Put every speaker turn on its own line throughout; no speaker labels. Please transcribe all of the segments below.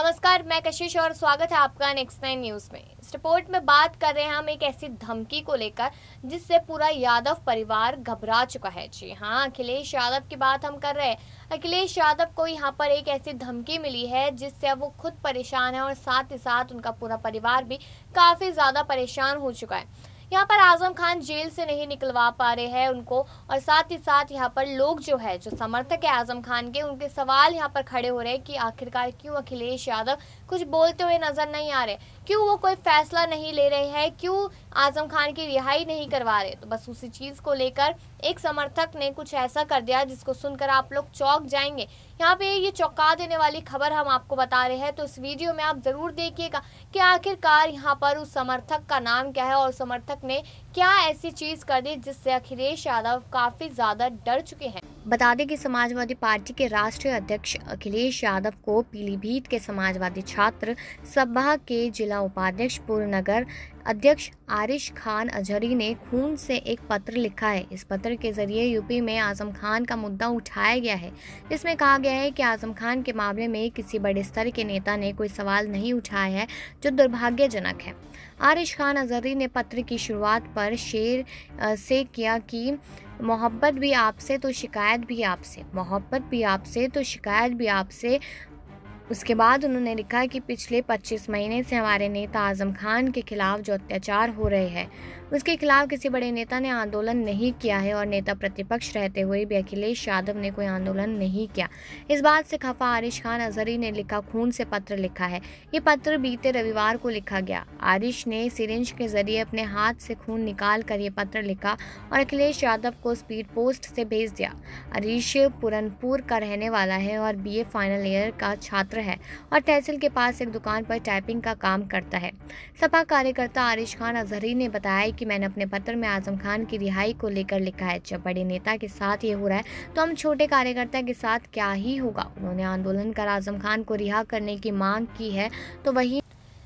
नमस्कार मैं कशिश और स्वागत है आपका नेक्स्ट नाइन न्यूज में इस रिपोर्ट में बात कर रहे हैं हम एक ऐसी धमकी को लेकर जिससे पूरा यादव परिवार घबरा चुका है जी हाँ अखिलेश यादव की बात हम कर रहे हैं अखिलेश यादव को यहाँ पर एक ऐसी धमकी मिली है जिससे वो खुद परेशान है और साथ ही साथ उनका पूरा परिवार भी काफी ज्यादा परेशान हो चुका है यहाँ पर आजम खान जेल से नहीं निकलवा पा रहे हैं उनको और साथ ही साथ यहाँ पर लोग जो है जो समर्थक है आजम खान के उनके सवाल यहाँ पर खड़े हो रहे हैं कि आखिरकार क्यों अखिलेश यादव कुछ बोलते हुए नजर नहीं आ रहे क्यों वो कोई फैसला नहीं ले रहे हैं क्यों आजम खान की रिहाई नहीं करवा रहे तो बस उसी चीज़ को लेकर एक समर्थक ने कुछ ऐसा कर दिया जिसको सुनकर आप लोग चौक जाएंगे यहाँ पे ये चौंका देने वाली खबर हम आपको बता रहे हैं तो इस वीडियो में आप ज़रूर देखिएगा कि आखिरकार यहाँ पर उस समर्थक का नाम क्या है और समर्थक ने क्या ऐसी चीज़ कर दी जिससे अखिलेश यादव काफ़ी ज़्यादा डर चुके हैं बता दें कि समाजवादी पार्टी के राष्ट्रीय अध्यक्ष अखिलेश यादव को पीलीभीत के समाजवादी छात्र सभा के जिला उपाध्यक्ष पूर्व नगर अध्यक्ष आरिश खान अजहरी ने खून से एक पत्र लिखा है इस पत्र के जरिए यूपी में आजम खान का मुद्दा उठाया गया है इसमें कहा गया है कि आजम खान के मामले में किसी बड़े स्तर के नेता ने कोई सवाल नहीं उठाया है जो दुर्भाग्यजनक है आरिश खान अजहरी ने पत्र की शुरुआत पर शेर से किया कि मोहब्बत भी आपसे तो शिकायत भी आपसे मोहब्बत भी आपसे तो शिकायत भी आपसे उसके बाद उन्होंने लिखा कि पिछले 25 महीने से हमारे नेता आजम खान के खिलाफ जो अत्याचार हो रहे हैं उसके खिलाफ किसी बड़े नेता ने आंदोलन नहीं किया है और नेता प्रतिपक्ष रहते हुए भी अखिलेश यादव ने कोई आंदोलन नहीं किया इस बात से खफा आरिश खान अजहरी ने लिखा खून से पत्र लिखा है ये पत्र बीते रविवार को लिखा गया आरिश ने सिरिंज के जरिए अपने हाथ से खून निकाल कर ये पत्र लिखा और अखिलेश यादव को स्पीड पोस्ट से भेज दिया आरिश पुरनपुर का रहने वाला है और बी फाइनल ईयर का छात्र छात्र है और तहसील के पास एक दुकान पर टाइपिंग का काम करता है सपा कार्यकर्ता आरिश खान अजहरी ने बताया कि मैंने अपने पत्र में आजम खान की रिहाई को लेकर लिखा है जब बड़े नेता के साथ ये हो रहा है तो हम छोटे कार्यकर्ता के साथ क्या ही होगा उन्होंने आंदोलन कर आजम खान को रिहा करने की मांग की है तो वही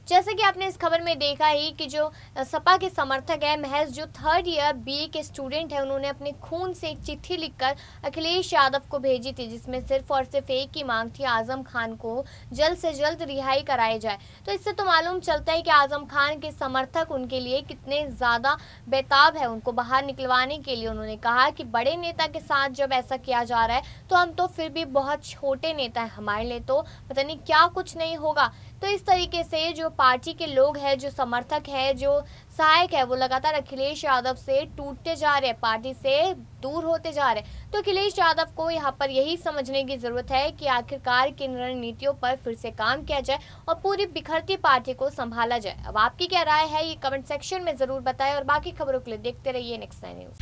जैसे कि आपने इस खबर में देखा ही कि जो सपा के समर्थक है महज जो थर्ड ईयर बीए के स्टूडेंट है उन्होंने अपने खून से एक चिट्ठी लिखकर अखिलेश यादव को भेजी थी जिसमें सिर्फ और सिर्फ एक ही मांग थी आजम खान को जल्द से जल्द रिहाई कराई जाए तो इससे तो मालूम चलता है कि आजम खान के समर्थक उनके लिए कितने ज़्यादा बेताब है उनको बाहर निकलवाने के लिए उन्होंने कहा कि बड़े नेता के साथ जब ऐसा किया जा रहा है तो हम तो फिर भी बहुत छोटे नेता है हमारे लिए तो पता नहीं क्या कुछ नहीं होगा तो इस तरीके से जो पार्टी के लोग हैं जो समर्थक है जो सहायक है वो लगातार अखिलेश यादव से टूटते जा रहे हैं पार्टी से दूर होते जा रहे हैं तो अखिलेश यादव को यहाँ पर यही समझने की ज़रूरत है कि आखिरकार किन रणनीतियों पर फिर से काम किया जाए और पूरी बिखरती पार्टी को संभाला जाए अब आपकी क्या राय है ये कमेंट सेक्शन में ज़रूर बताएं और बाकी खबरों के लिए देखते रहिए नेक्स्ट न्यूज़